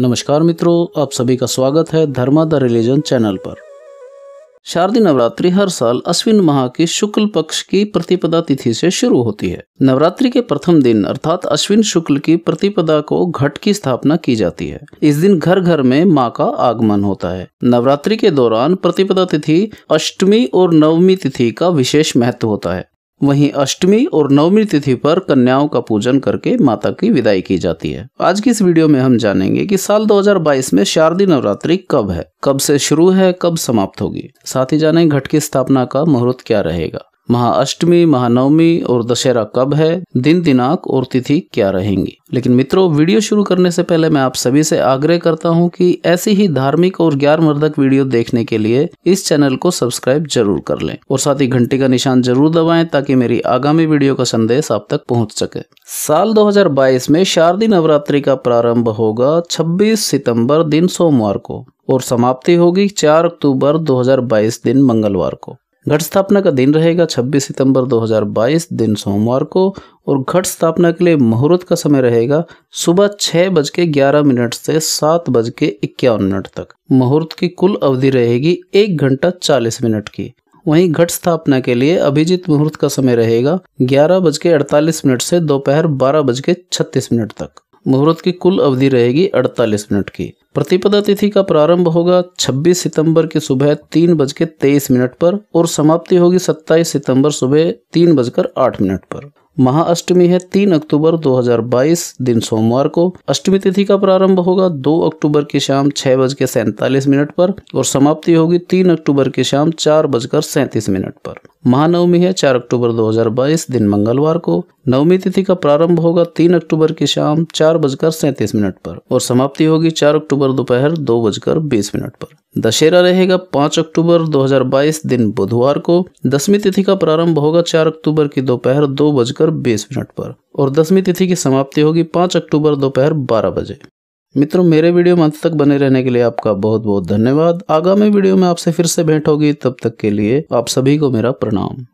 नमस्कार मित्रों आप सभी का स्वागत है धर्मा द रिलीजन चैनल पर शारदीय नवरात्रि हर साल अश्विन माह की शुक्ल पक्ष की प्रतिपदा तिथि से शुरू होती है नवरात्रि के प्रथम दिन अर्थात अश्विन शुक्ल की प्रतिपदा को घट की स्थापना की जाती है इस दिन घर घर में माँ का आगमन होता है नवरात्रि के दौरान प्रतिपदा तिथि अष्टमी और नवमी तिथि का विशेष महत्व होता है वहीं अष्टमी और नवमी तिथि पर कन्याओं का पूजन करके माता की विदाई की जाती है आज की इस वीडियो में हम जानेंगे कि साल 2022 में शारदीय नवरात्रि कब है कब से शुरू है कब समाप्त होगी साथ ही जानेंगे घट की स्थापना का मुहूर्त क्या रहेगा महाअष्टमी महानवमी और दशहरा कब है दिन दिनांक और तिथि क्या रहेंगी लेकिन मित्रों वीडियो शुरू करने से पहले मैं आप सभी से आग्रह करता हूं कि ऐसी ही धार्मिक और वर्धक वीडियो देखने के लिए इस चैनल को सब्सक्राइब जरूर कर लें और साथ ही घंटी का निशान जरूर दबाएं ताकि मेरी आगामी वीडियो का संदेश आप तक पहुंच सके साल 2022 में शारदीय नवरात्रि का प्रारंभ होगा 26 सितंबर दिन सोमवार को और समाप्ति होगी 4 अक्टूबर 2022 दिन मंगलवार को घट स्थापना का दिन रहेगा 26 सितंबर 2022 दिन सोमवार को और घट स्थापना के लिए मुहूर्त का समय रहेगा सुबह छह बज के ग्यारह मिनट से सात बज के इक्यावन मिनट तक मुहूर्त की कुल अवधि रहेगी एक घंटा चालीस मिनट की वहीं घट स्थापना के लिए अभिजीत मुहूर्त का समय रहेगा ग्यारह बज के अड़तालीस मिनट से दोपहर बारह बज के छत्तीस मिनट तक मुहूर्त की कुल अवधि रहेगी 48 मिनट की प्रतिपदा तिथि का प्रारंभ होगा 26 सितंबर की सुबह तीन बज तेईस मिनट पर और समाप्ति होगी 27 सितंबर सुबह तीन बजकर आठ मिनट पर महाअष्टमी है तीन अक्टूबर 2022 दिन सोमवार को अष्टमी तिथि का प्रारंभ होगा दो अक्टूबर की शाम छह बज के सैंतालीस मिनट पर और समाप्ति होगी तीन अक्टूबर की शाम चार बजकर सैंतीस मिनट पर महानवमी है चार अक्टूबर 2022 दिन मंगलवार को नवमी तिथि का प्रारंभ होगा तीन अक्टूबर की शाम चार बजकर सैंतीस मिनट पर और समाप्ति होगी चार अक्टूबर दोपहर दो बजकर बीस मिनट पर दशहरा रहेगा पाँच अक्टूबर 2022 दिन बुधवार को दसवीं तिथि का प्रारंभ होगा चार अक्टूबर की दोपहर दो, दो बजकर बीस मिनट पर और दसवीं तिथि की समाप्ति होगी पाँच अक्टूबर दोपहर बारह बजे मित्रों मेरे वीडियो में अंत तक बने रहने के लिए आपका बहुत बहुत धन्यवाद आगामी वीडियो में आपसे फिर से भेंट होगी तब तक के लिए आप सभी को मेरा प्रणाम